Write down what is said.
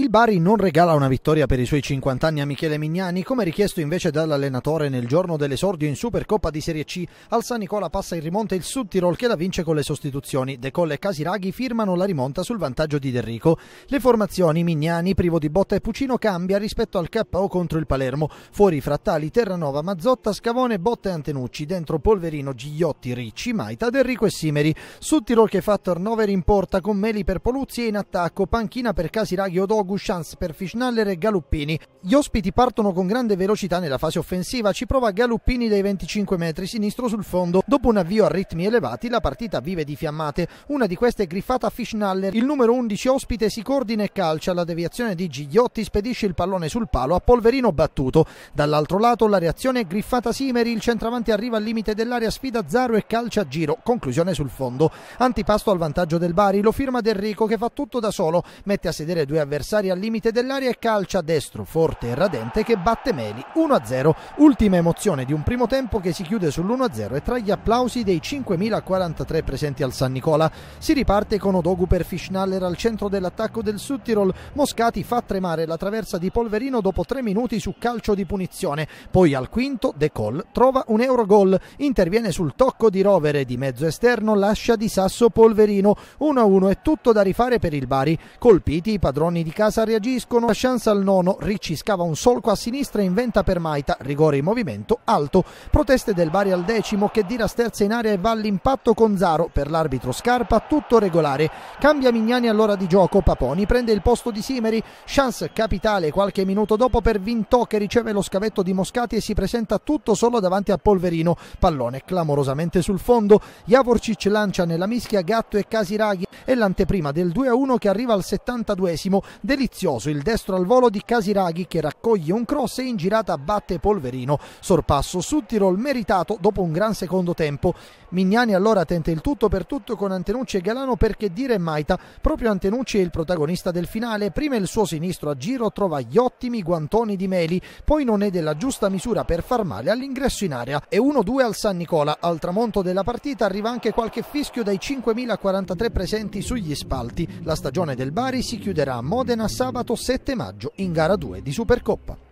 Il Bari non regala una vittoria per i suoi 50 anni a Michele Mignani, come richiesto invece dall'allenatore nel giorno dell'esordio in Supercoppa di Serie C. Al San Nicola passa in rimonta il Sud Tirol che la vince con le sostituzioni. De Colle e Casiraghi firmano la rimonta sul vantaggio di Derrico. Le formazioni Mignani, privo di botta e Pucino, cambia rispetto al KO contro il Palermo. Fuori Frattali, Terranova, Mazzotta, Scavone, Botta e Antenucci. Dentro Polverino, Gigliotti, Ricci, Maita, Derrico e Simeri. Sud Tirol che fa turnover in porta con Meli per Poluzzi e in attacco. Panchina per Casiraghi, Odogo per Fischnaller e Galuppini. Gli ospiti partono con grande velocità nella fase offensiva, ci prova Galuppini dai 25 metri sinistro sul fondo. Dopo un avvio a ritmi elevati la partita vive di fiammate, una di queste è griffata a Fischnaller, il numero 11 ospite si coordina e calcia, la deviazione di Gigliotti spedisce il pallone sul palo a Polverino battuto. Dall'altro lato la reazione è griffata Simeri, il centravanti arriva al limite dell'area, sfida Zaro e calcia a giro, conclusione sul fondo. Antipasto al vantaggio del Bari, lo firma Del Rico che fa tutto da solo, mette a sedere due avversari avversaria al limite dell'aria e calcia destro forte e radente che batte Meli 1-0. Ultima emozione di un primo tempo che si chiude sull'1-0 e tra gli applausi dei 5.043 presenti al San Nicola. Si riparte con Odogu per Fischnaller al centro dell'attacco del Sud Tirol. Moscati fa tremare la traversa di Polverino dopo tre minuti su calcio di punizione. Poi al quinto De Col trova un Eurogol. Interviene sul tocco di Rovere di mezzo esterno, lascia di sasso Polverino. 1-1 è tutto da rifare per il Bari. Colpiti i padroni di casa reagiscono, la chance al nono, Ricci scava un solco a sinistra e inventa per Maita, rigore in movimento, alto, proteste del Bari al decimo che dira sterza in area e va all'impatto con Zaro, per l'arbitro Scarpa tutto regolare, cambia Mignani all'ora di gioco, Paponi prende il posto di Simeri, chance capitale qualche minuto dopo per Vintò che riceve lo scavetto di Moscati e si presenta tutto solo davanti a Polverino, pallone clamorosamente sul fondo, Javorcic lancia nella mischia Gatto e Casiraghi È l'anteprima del 2-1 che arriva al 72esimo Delizioso il destro al volo di Casiraghi che raccoglie un cross e in girata batte Polverino. Sorpasso su Tirol meritato dopo un gran secondo tempo. Mignani allora tenta il tutto per tutto con Antenucci e Galano perché dire Maita. Proprio Antenucci è il protagonista del finale. Prima il suo sinistro a giro trova gli ottimi guantoni di Meli, poi non è della giusta misura per far male all'ingresso in area. E 1-2 al San Nicola. Al tramonto della partita arriva anche qualche fischio dai 5.043 presenti sugli spalti. La stagione del Bari si chiuderà a Modena Modena sabato 7 maggio in gara 2 di Supercoppa.